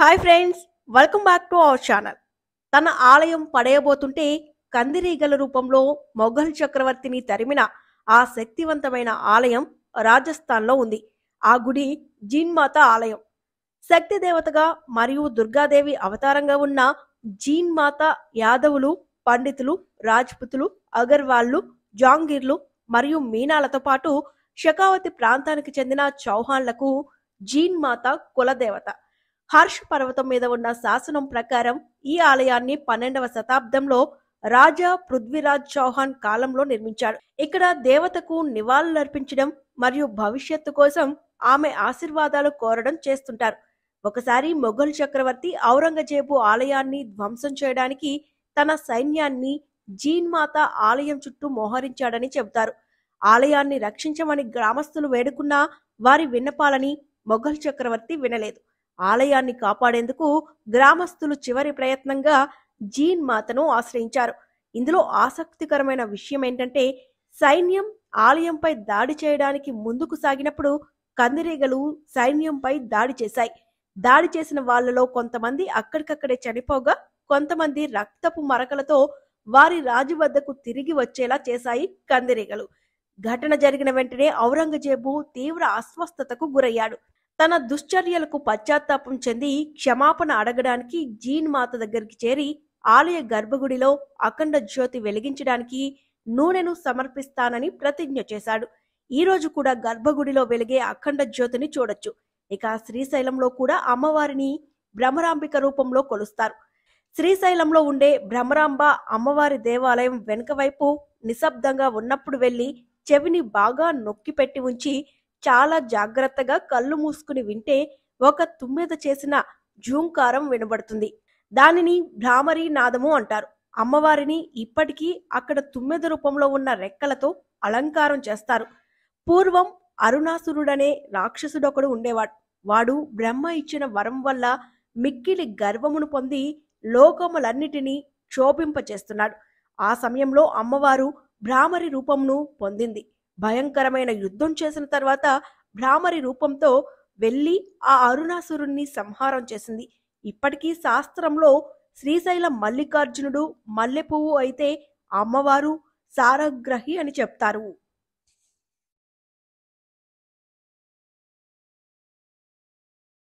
hi friends welcome back to our channel తన ఆలయం పడేయబోతుంటే కందిరీగల రూపంలో మొఘల్ చక్రవర్తిని తరిమిన ఆ శక్తివంతమైన ఆలయం రాజస్థాన్లో ఉంది ఆ గుడి జీన్మాత ఆలయం శక్తి దేవతగా మరియు దుర్గాదేవి అవతారంగా ఉన్న జీన్మాత యాదవులు పండితులు రాజ్పుతులు అగర్వాళ్లు జాంగీర్లు మరియు మీనాలతో పాటు షకావతి ప్రాంతానికి చెందిన చౌహాన్లకు జీన్మాత కులదేవత హర్ష్ పర్వతం మీద ఉన్న శాసనం ప్రకారం ఈ ఆలయాన్ని పన్నెండవ శతాబ్దంలో రాజా పృథ్వీరాజ్ చౌహాన్ కాలంలో నిర్మించాడు ఇక్కడ దేవతకు నివాళులర్పించడం మరియు భవిష్యత్తు కోసం ఆమె ఆశీర్వాదాలు కోరడం చేస్తుంటారు ఒకసారి మొఘల్ చక్రవర్తి ఔరంగజేబు ఆలయాన్ని ధ్వంసం చేయడానికి తన సైన్యాన్ని జీన్మాత ఆలయం చుట్టూ మోహరించాడని చెబుతారు ఆలయాన్ని రక్షించమని గ్రామస్తులు వేడుకున్నా వారి విన్నపాలని మొఘల్ చక్రవర్తి వినలేదు ఆలయాన్ని కాపాడేందుకు గ్రామస్తులు చివరి ప్రయత్నంగా జీన్ మాతను ఆశ్రయించారు ఇందులో ఆసక్తికరమైన విషయం ఏంటంటే సైన్యం ఆలయంపై దాడి చేయడానికి ముందుకు సాగినప్పుడు కందిరీగలు సైన్యంపై దాడి చేశాయి దాడి చేసిన వాళ్లలో కొంతమంది అక్కడికక్కడే చనిపోగా కొంతమంది రక్తపు మరకలతో వారి రాజు వద్దకు తిరిగి వచ్చేలా చేశాయి కందిరీగలు ఘటన జరిగిన వెంటనే ఔరంగజేబు తీవ్ర అస్వస్థతకు గురయ్యాడు తన దుశ్చర్యలకు పశ్చాత్తాపం చెంది క్షమాపణ అడగడానికి జీన్ మాత దగ్గరికి చేరి ఆలయ గర్భగుడిలో అఖండ జ్యోతి వెలిగించడానికి నూనెను సమర్పిస్తానని ప్రతిజ్ఞ చేశాడు ఈ రోజు కూడా గర్భగుడిలో వెలిగే అఖండ జ్యోతిని చూడొచ్చు ఇక శ్రీశైలంలో కూడా అమ్మవారిని భ్రమరాంబిక రూపంలో కొలుస్తారు శ్రీశైలంలో ఉండే భ్రమరాంబ అమ్మవారి దేవాలయం వెనుక వైపు నిశ్శబ్దంగా ఉన్నప్పుడు వెళ్ళి చెవిని బాగా నొక్కి పెట్టి ఉంచి చాలా జాగ్రత్తగా కళ్ళు మూసుకుని వింటే ఒక తుమ్మెద చేసిన జూంకారం వినబడుతుంది దానిని భ్రామరి నాదము అంటారు అమ్మవారిని ఇప్పటికీ అక్కడ తుమ్మెద రూపంలో ఉన్న రెక్కలతో అలంకారం చేస్తారు పూర్వం అరుణాసురుడనే రాక్షసుడొకడు ఉండేవాడు వాడు బ్రహ్మ ఇచ్చిన వరం వల్ల మిక్కిలి గర్వమును పొంది లోకములన్నిటినీ క్షోభింపచేస్తున్నాడు ఆ సమయంలో అమ్మవారు భ్రామరి రూపమును పొందింది భయంకరమైన యుద్ధం చేసిన తర్వాత భ్రామరి రూపంతో వెళ్ళి ఆ అరుణాసురుణ్ణి సంహారం చేసింది ఇప్పటికీ శాస్త్రంలో శ్రీశైల మల్లికార్జునుడు మల్లెపువ్వు అయితే అమ్మవారు సారగ్రహి అని చెప్తారు